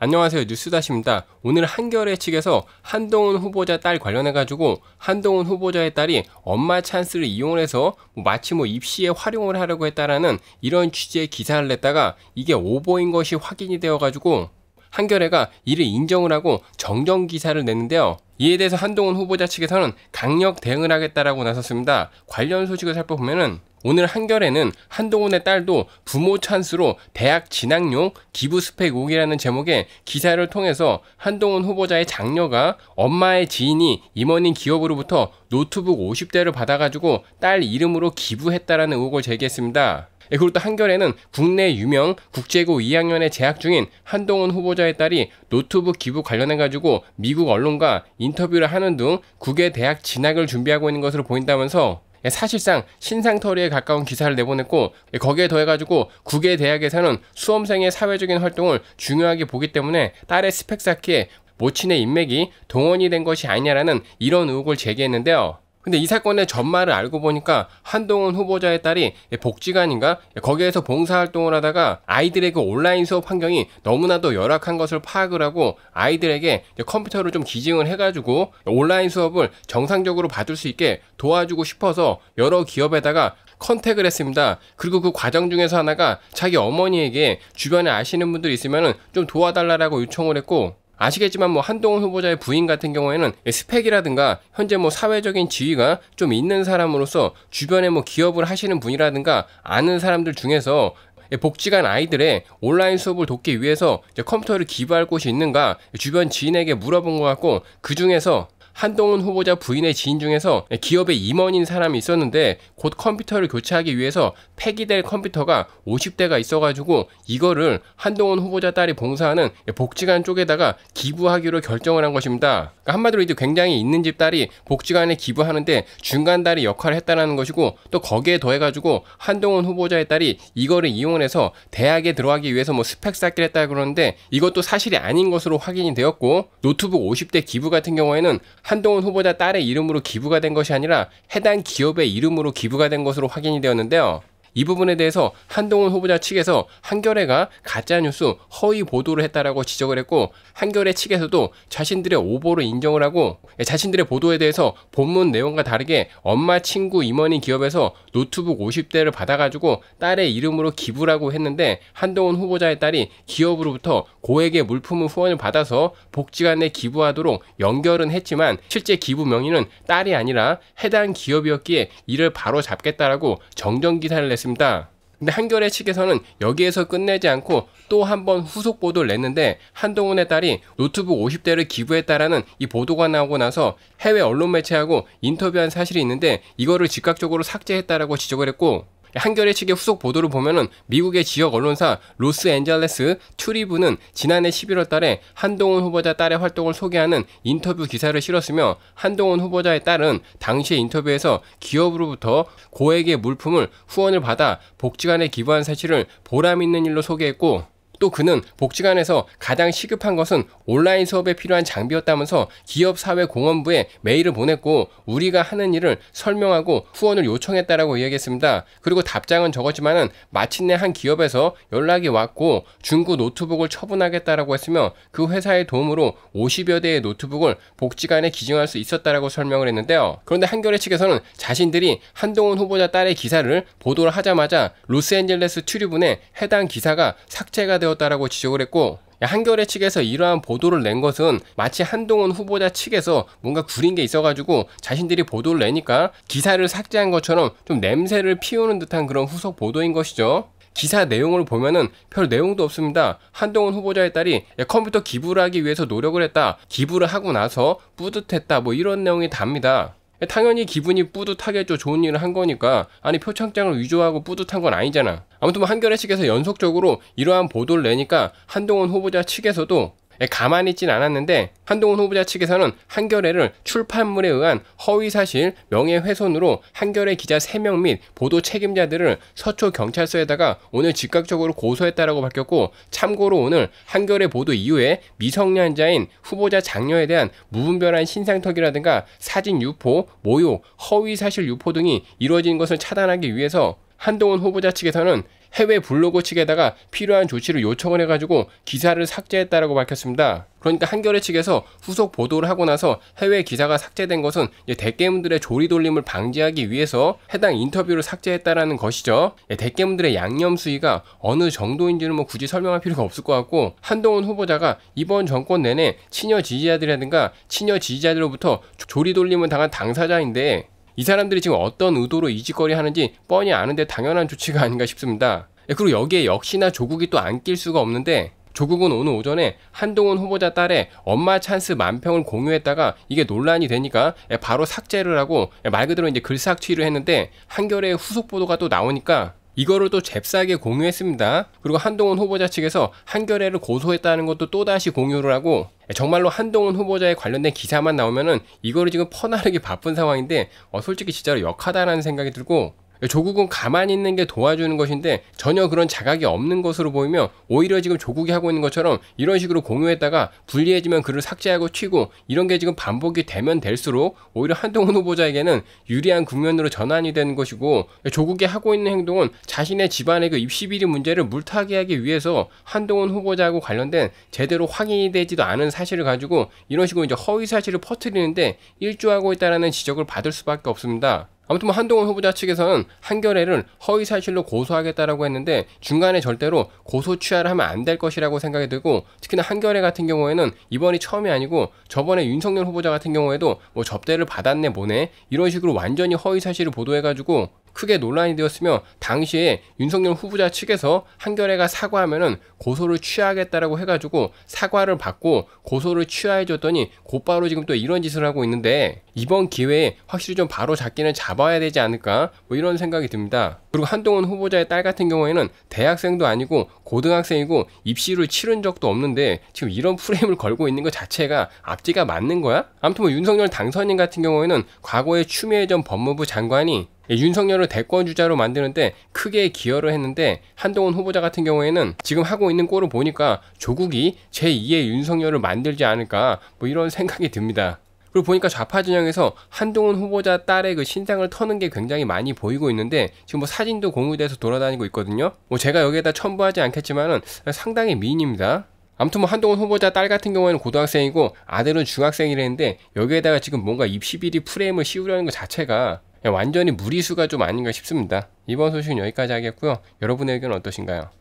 안녕하세요. 뉴스다시입니다. 오늘 한겨레 측에서 한동훈 후보자 딸 관련해가지고 한동훈 후보자의 딸이 엄마 찬스를 이용해서 뭐 마치 뭐 입시에 활용을 하려고 했다라는 이런 취지의 기사를 냈다가 이게 오보인 것이 확인이 되어가지고 한겨레가 이를 인정을 하고 정정 기사를 냈는데요. 이에 대해서 한동훈 후보자 측에서는 강력 대응을 하겠다라고 나섰습니다. 관련 소식을 살펴보면은 오늘 한겨레는 한동훈의 딸도 부모 찬스로 대학 진학용 기부 스펙 5기라는 제목의 기사를 통해서 한동훈 후보자의 장녀가 엄마의 지인이 임원인 기업으로부터 노트북 50대를 받아가지고 딸 이름으로 기부했다라는 의혹을 제기했습니다. 예, 그리고 또 한겨레는 국내 유명 국제고 2학년에 재학 중인 한동훈 후보자의 딸이 노트북 기부 관련해가지고 미국 언론과 인터뷰를 하는 등 국외 대학 진학을 준비하고 있는 것으로 보인다면서 예, 사실상 신상터리에 가까운 기사를 내보냈고 예, 거기에 더해가지고 국외 대학에서는 수험생의 사회적인 활동을 중요하게 보기 때문에 딸의 스펙 쌓기에 모친의 인맥이 동원이 된 것이 아니냐라는 이런 의혹을 제기했는데요. 근데 이 사건의 전말을 알고 보니까 한동훈 후보자의 딸이 복지관인가 거기에서 봉사활동을 하다가 아이들의 그 온라인 수업 환경이 너무나도 열악한 것을 파악을 하고 아이들에게 컴퓨터를 좀 기증을 해가지고 온라인 수업을 정상적으로 받을 수 있게 도와주고 싶어서 여러 기업에다가 컨택을 했습니다. 그리고 그 과정 중에서 하나가 자기 어머니에게 주변에 아시는 분들 있으면 좀 도와달라고 요청을 했고 아시겠지만 뭐 한동훈 후보자의 부인 같은 경우에는 스펙이라든가 현재 뭐 사회적인 지위가 좀 있는 사람으로서 주변에 뭐 기업을 하시는 분이라든가 아는 사람들 중에서 복지관 아이들의 온라인 수업을 돕기 위해서 컴퓨터를 기부할 곳이 있는가 주변 지인에게 물어본 것 같고 그 중에서 한동훈 후보자 부인의 지인 중에서 기업의 임원인 사람이 있었는데 곧 컴퓨터를 교체하기 위해서 폐기될 컴퓨터가 50대가 있어가지고 이거를 한동훈 후보자 딸이 봉사하는 복지관 쪽에다가 기부하기로 결정을 한 것입니다. 그러니까 한마디로 이제 굉장히 있는 집 딸이 복지관에 기부하는데 중간 딸이 역할을 했다는 라 것이고 또 거기에 더해가지고 한동훈 후보자의 딸이 이거를 이용해서 대학에 들어가기 위해서 뭐 스펙 쌓기를 했다 그러는데 이것도 사실이 아닌 것으로 확인이 되었고 노트북 50대 기부 같은 경우에는 한동훈 후보자 딸의 이름으로 기부가 된 것이 아니라 해당 기업의 이름으로 기부가 된 것으로 확인이 되었는데요. 이 부분에 대해서 한동훈 후보자 측에서 한겨레가 가짜뉴스 허위 보도를 했다라고 지적을 했고 한겨레 측에서도 자신들의 오보를 인정을 하고 예, 자신들의 보도에 대해서 본문 내용과 다르게 엄마 친구 임원인 기업에서 노트북 50대를 받아가지고 딸의 이름으로 기부라고 했는데 한동훈 후보자의 딸이 기업으로부터 고액의 물품을 후원을 받아서 복지관에 기부하도록 연결은 했지만 실제 기부 명의는 딸이 아니라 해당 기업이었기에 이를 바로 잡겠다라고 정정기사를 냈습니다. 보도했습니다. 근데 한겨레 측에서는 여기에서 끝내지 않고 또 한번 후속 보도를 냈는데 한동훈의 딸이 노트북 50대를 기부했다라는 이 보도가 나오고 나서 해외 언론 매체하고 인터뷰한 사실이 있는데 이거를 즉각적으로 삭제했다라고 지적을 했고 한겨레 측의 후속 보도를 보면은 미국의 지역 언론사 로스앤젤레스 트리브는 지난해 11월 달에 한동훈 후보자 딸의 활동을 소개하는 인터뷰 기사를 실었으며 한동훈 후보자의 딸은 당시의 인터뷰에서 기업으로부터 고액의 물품을 후원을 받아 복지관에 기부한 사실을 보람 있는 일로 소개했고 또 그는 복지관에서 가장 시급한 것은 온라인 수업에 필요한 장비였다면서 기업사회공헌부에 메일을 보냈고 우리가 하는 일을 설명하고 후원을 요청했다라고 이야기했습니다. 그리고 답장은 적었지만은 마침내 한 기업에서 연락이 왔고 중고 노트북을 처분하겠다라고 했으며 그 회사의 도움으로 50여 대의 노트북을 복지관에 기증할 수 있었다라고 설명을 했는데요. 그런데 한겨레 측에서는 자신들이 한동훈 후보자 딸의 기사를 보도를 하자마자 로스앤젤레스 트리뷴에 해당 기사가 삭제가 되어 세웠다라고 지적을 했고 한겨레 측에서 이러한 보도를 낸 것은 마치 한동훈 후보자 측에서 뭔가 구린 게 있어가지고 자신들이 보도를 내니까 기사를 삭제한 것처럼 좀 냄새를 피우는 듯한 그런 후속 보도인 것이죠. 기사 내용을 보면은 별 내용도 없습니다. 한동훈 후보자의 딸이 컴퓨터 기부를 하기 위해서 노력을 했다. 기부를 하고 나서 뿌듯했다. 뭐 이런 내용이 답니다. 당연히 기분이 뿌듯하겠죠. 좋은 일을 한 거니까. 아니 표창장을 위조하고 뿌듯한 건 아니잖아. 아무튼 뭐 한겨레 측에서 연속적으로 이러한 보도를 내니까 한동훈 후보자 측에서도 예, 가만히 있진 않았는데 한동훈 후보자 측에서는 한겨레를 출판물에 의한 허위사실 명예훼손으로 한겨레 기자 3명 및 보도 책임자들을 서초 경찰서에다가 오늘 즉각적으로 고소했다라고 밝혔고 참고로 오늘 한겨레 보도 이후에 미성년자인 후보자 장녀에 대한 무분별한 신상턱이라든가 사진 유포, 모욕, 허위사실 유포 등이 이루어진 것을 차단하기 위해서 한동훈 후보자 측에서는 해외 블로그 측에다가 필요한 조치를 요청을 해가지고 기사를 삭제했다라고 밝혔습니다. 그러니까 한겨레 측에서 후속 보도를 하고 나서 해외 기사가 삭제된 것은 대깨문들의 조리돌림을 방지하기 위해서 해당 인터뷰를 삭제했다라는 것이죠. 예, 대깨문들의 양념 수위가 어느 정도인지는 뭐 굳이 설명할 필요가 없을 것 같고 한동훈 후보자가 이번 정권 내내 친여 지지자들이라든가 친여 지지자들로부터 조리돌림을 당한 당사자인데 이 사람들이 지금 어떤 의도로 이직거리 하는지 뻔히 아는데 당연한 조치가 아닌가 싶습니다. 예, 그리고 여기에 역시나 조국이 또 안 낄 수가 없는데 조국은 오늘 오전에 한동훈 후보자 딸의 엄마 찬스 만평을 공유했다가 이게 논란이 되니까 예, 바로 삭제를 하고 예, 말 그대로 이제 글삭 취를 했는데 한겨레 후속 보도가 또 나오니까 이거를 또 잽싸게 공유했습니다. 그리고 한동훈 후보자 측에서 한겨레를 고소했다는 것도 또다시 공유를 하고 정말로 한동훈 후보자에 관련된 기사만 나오면은 이거를 지금 퍼나르기 바쁜 상황인데 어 솔직히 진짜로 역하다라는 생각이 들고 조국은 가만히 있는 게 도와주는 것인데 전혀 그런 자각이 없는 것으로 보이며 오히려 지금 조국이 하고 있는 것처럼 이런 식으로 공유했다가 불리해지면 글을 삭제하고 치고 이런 게 지금 반복이 되면 될수록 오히려 한동훈 후보자에게는 유리한 국면으로 전환이 되는 것이고 조국이 하고 있는 행동은 자신의 집안의 그 입시 비리 문제를 물타기하기 위해서 한동훈 후보자하고 관련된 제대로 확인이 되지도 않은 사실을 가지고 이런 식으로 이제 허위 사실을 퍼뜨리는데 일조하고 있다라는 지적을 받을 수밖에 없습니다. 아무튼 뭐 한동훈 후보자 측에서는 한겨레를 허위사실로 고소하겠다라고 했는데 중간에 절대로 고소 취하를 하면 안 될 것이라고 생각이 들고 특히나 한겨레 같은 경우에는 이번이 처음이 아니고 저번에 윤석열 후보자 같은 경우에도 뭐 접대를 받았네 뭐네 이런 식으로 완전히 허위사실을 보도해가지고 크게 논란이 되었으며 당시에 윤석열 후보자 측에서 한겨레가 사과하면은 고소를 취하겠다라고 해가지고 사과를 받고 고소를 취하해줬더니 곧바로 지금 또 이런 짓을 하고 있는데 이번 기회에 확실히 좀 바로 잡기는 잡아야 되지 않을까 뭐 이런 생각이 듭니다. 그리고 한동훈 후보자의 딸 같은 경우에는 대학생도 아니고 고등학생이고 입시를 치른 적도 없는데 지금 이런 프레임을 걸고 있는 것 자체가 앞뒤가 맞는 거야? 아무튼 뭐 윤석열 당선인 같은 경우에는 과거에 추미애 전 법무부 장관이 예, 윤석열을 대권 주자로 만드는데 크게 기여를 했는데 한동훈 후보자 같은 경우에는 지금 하고 있는 꼴을 보니까 조국이 제2의 윤석열을 만들지 않을까 뭐 이런 생각이 듭니다. 그리고 보니까 좌파 진영에서 한동훈 후보자 딸의 그 신상을 터는 게 굉장히 많이 보이고 있는데 지금 뭐 사진도 공유돼서 돌아다니고 있거든요. 뭐 제가 여기에다 첨부하지 않겠지만은 상당히 미인입니다. 아무튼 뭐 한동훈 후보자 딸 같은 경우에는 고등학생이고 아들은 중학생이라는데 여기에다가 지금 뭔가 입시비리 프레임을 씌우려는 것 자체가 예, 완전히 무리수가 좀 아닌가 싶습니다. 이번 소식은 여기까지 하겠고요. 여러분의 의견 은 어떠신가요?